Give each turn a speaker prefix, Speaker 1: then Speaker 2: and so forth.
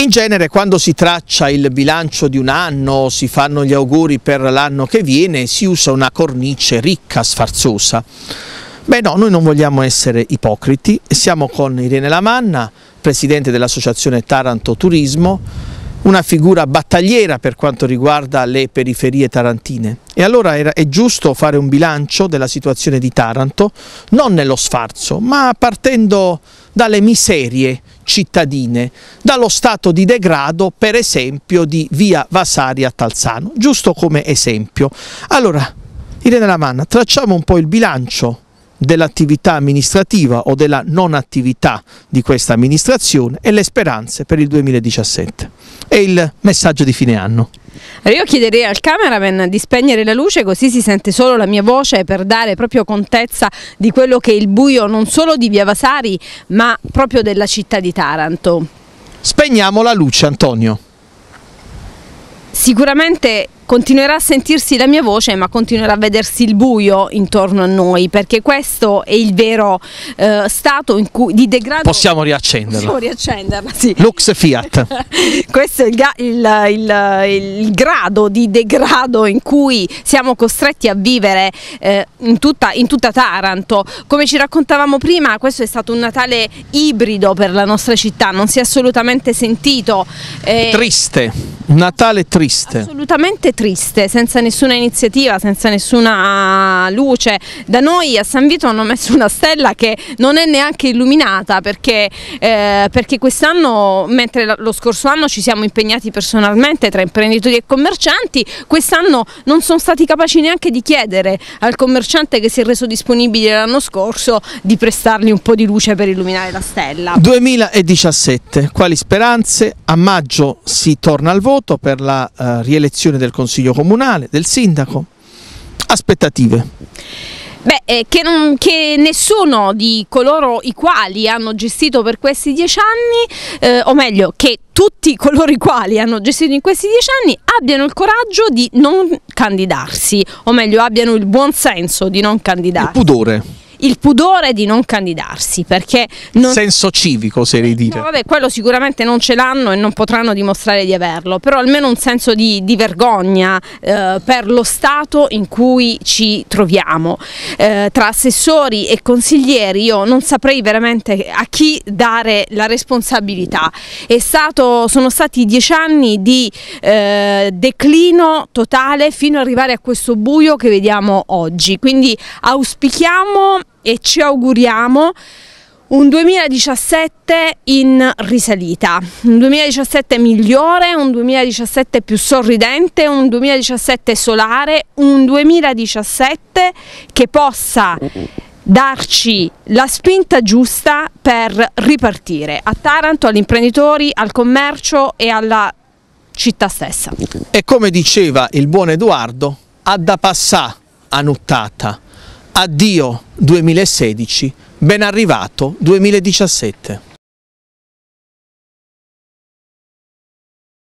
Speaker 1: In genere quando si traccia il bilancio di un anno, si fanno gli auguri per l'anno che viene, si usa una cornice ricca, sfarzosa. Beh no, noi non vogliamo essere ipocriti, siamo con Irene Lamanna, presidente dell'associazione Taranto Turismo, una figura battagliera per quanto riguarda le periferie tarantine. E allora è giusto fare un bilancio della situazione di Taranto, non nello sfarzo, ma partendo dalle miserie cittadine, dallo stato di degrado per esempio di via Vasari a Talzano, giusto come esempio. Allora, Irene Lamanna, tracciamo un po' il bilancio dell'attività amministrativa o della non attività di questa amministrazione e le speranze per il 2017. e il messaggio di fine anno.
Speaker 2: Io chiederei al cameraman di spegnere la luce così si sente solo la mia voce per dare proprio contezza di quello che è il buio non solo di Via Vasari ma proprio della città di Taranto. Spegniamo
Speaker 1: la luce Antonio.
Speaker 2: Sicuramente continuerà a sentirsi la mia voce ma continuerà a vedersi il buio intorno a noi perché questo è il vero eh, stato cui, di degrado. Possiamo riaccenderla. Possiamo riaccenderla, sì.
Speaker 1: Lux Fiat.
Speaker 2: questo è il, il, il, il, grado di degrado in cui siamo costretti a vivere eh, in, tutta, in tutta Taranto. Come ci raccontavamo prima questo è stato un Natale ibrido per la nostra città, non si è assolutamente sentito. Eh, triste,
Speaker 1: Natale triste.
Speaker 2: Assolutamente triste triste, senza nessuna iniziativa, senza nessuna luce. Da noi a San Vito hanno messo una stella che non è neanche illuminata perché, eh, perché quest'anno, mentre lo scorso anno ci siamo impegnati personalmente tra imprenditori e commercianti, quest'anno non sono stati capaci neanche di chiedere al commerciante che si è reso disponibile l'anno scorso di prestargli un po' di luce per illuminare la stella.
Speaker 1: 2017, quali speranze? A maggio si torna al voto per la eh, rielezione del Consiglio consiglio comunale, del sindaco, aspettative.
Speaker 2: Beh, eh, che, non, che, nessuno di coloro i quali hanno gestito per questi dieci anni, eh, o meglio, che tutti coloro i quali hanno gestito in questi dieci anni abbiano il coraggio di non candidarsi, o meglio abbiano il buon senso di non candidarsi. Il pudore il pudore di non candidarsi perché non...
Speaker 1: senso civico se oserei dire no,
Speaker 2: vabbè quello sicuramente non ce l'hanno e non potranno dimostrare di averlo però almeno un senso di, di vergogna eh, per lo stato in cui ci troviamo eh, tra assessori e consiglieri io non saprei veramente a chi dare la responsabilità stato, sono stati dieci anni di eh, declino totale fino ad arrivare a questo buio che vediamo oggi quindi auspichiamo e ci auguriamo un 2017 in risalita, un 2017 migliore, un 2017 più sorridente, un 2017 solare, un 2017 che possa darci la spinta giusta per ripartire a Taranto, agli imprenditori, al commercio e alla città stessa.
Speaker 1: E come diceva il buon Edoardo, ad da passà a nuttata addio 2016, ben arrivato 2017.